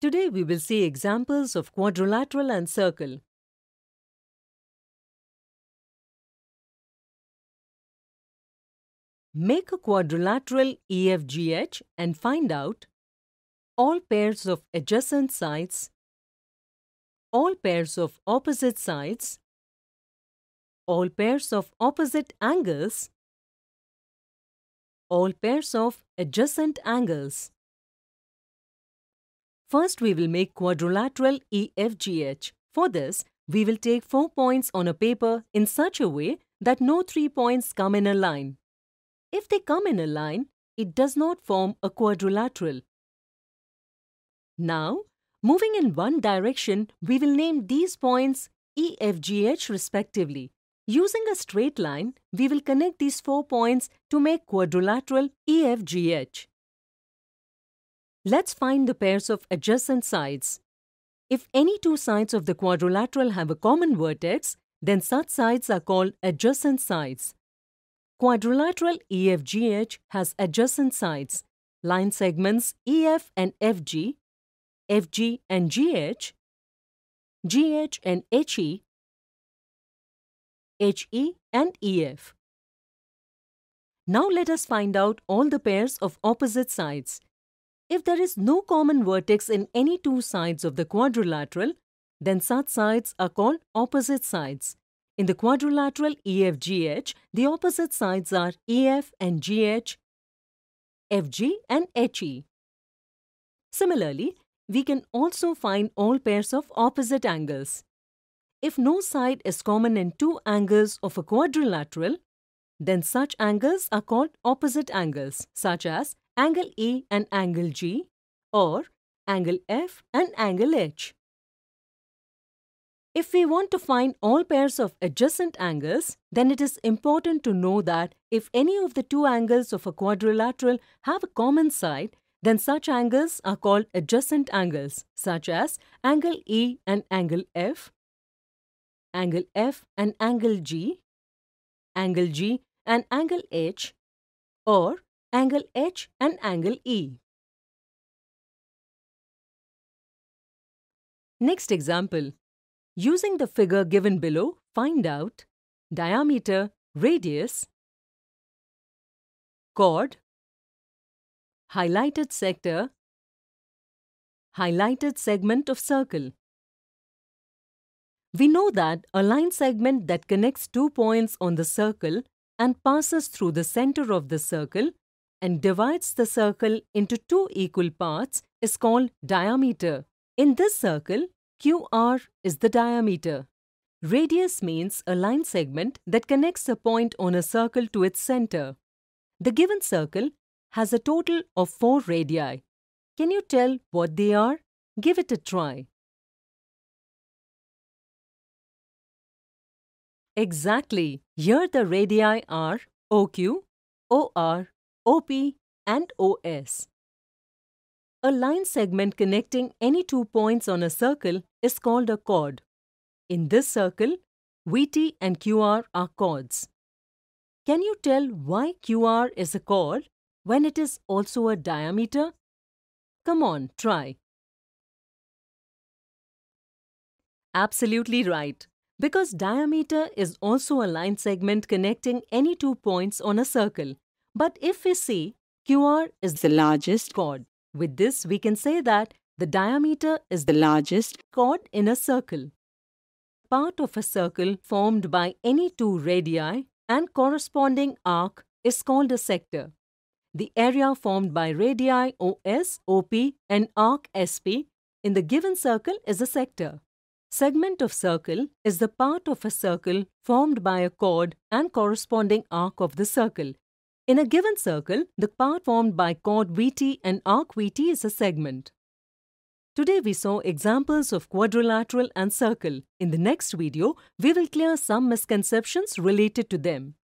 Today we will see examples of quadrilateral and circle. Make a quadrilateral EFGH and find out all pairs of adjacent sides, all pairs of opposite sides, all pairs of opposite angles, all pairs of adjacent angles. First, we will make quadrilateral EFGH. For this, we will take four points on a paper in such a way that no three points come in a line. If they come in a line, it does not form a quadrilateral. Now, moving in one direction, we will name these points EFGH respectively. Using a straight line, we will connect these four points to make quadrilateral EFGH. Let's find the pairs of adjacent sides. If any two sides of the quadrilateral have a common vertex, then such sides are called adjacent sides. Quadrilateral EFGH has adjacent sides, line segments EF and FG, FG and GH, GH and HE, HE and EF. Now let us find out all the pairs of opposite sides. If there is no common vertex in any two sides of the quadrilateral, then such sides are called opposite sides. In the quadrilateral EFGH, the opposite sides are EF and GH, FG and HE. Similarly, we can also find all pairs of opposite angles. If no side is common in two angles of a quadrilateral, then such angles are called opposite angles, such as angle E and angle G or angle F and angle H. If we want to find all pairs of adjacent angles, then it is important to know that if any of the two angles of a quadrilateral have a common side, then such angles are called adjacent angles, such as angle E and angle F, angle F and angle G, angle G and angle H, or angle H and angle E. Next example. Using the figure given below, find out diameter, radius, chord, highlighted sector, highlighted segment of circle. We know that a line segment that connects two points on the circle and passes through the center of the circle and divides the circle into two equal parts is called diameter. In this circle, QR is the diameter. Radius means a line segment that connects a point on a circle to its center. The given circle has a total of four radii. Can you tell what they are? Give it a try. Exactly. Here the radii are OQ, OR, OP, and OS. A line segment connecting any two points on a circle is called a chord. In this circle, VT and QR are chords. Can you tell why QR is a chord when it is also a diameter? Come on, try. Absolutely right. Because diameter is also a line segment connecting any two points on a circle. But if we see QR is the largest chord, with this we can say that the diameter is the largest chord in a circle. Part of a circle formed by any two radii and corresponding arc is called a sector. The area formed by radii OS, OP and arc SP in the given circle is a sector. Segment of circle is the part of a circle formed by a chord and corresponding arc of the circle in a given circle, the part formed by chord VT and arc VT is a segment. Today we saw examples of quadrilateral and circle. In the next video, we will clear some misconceptions related to them.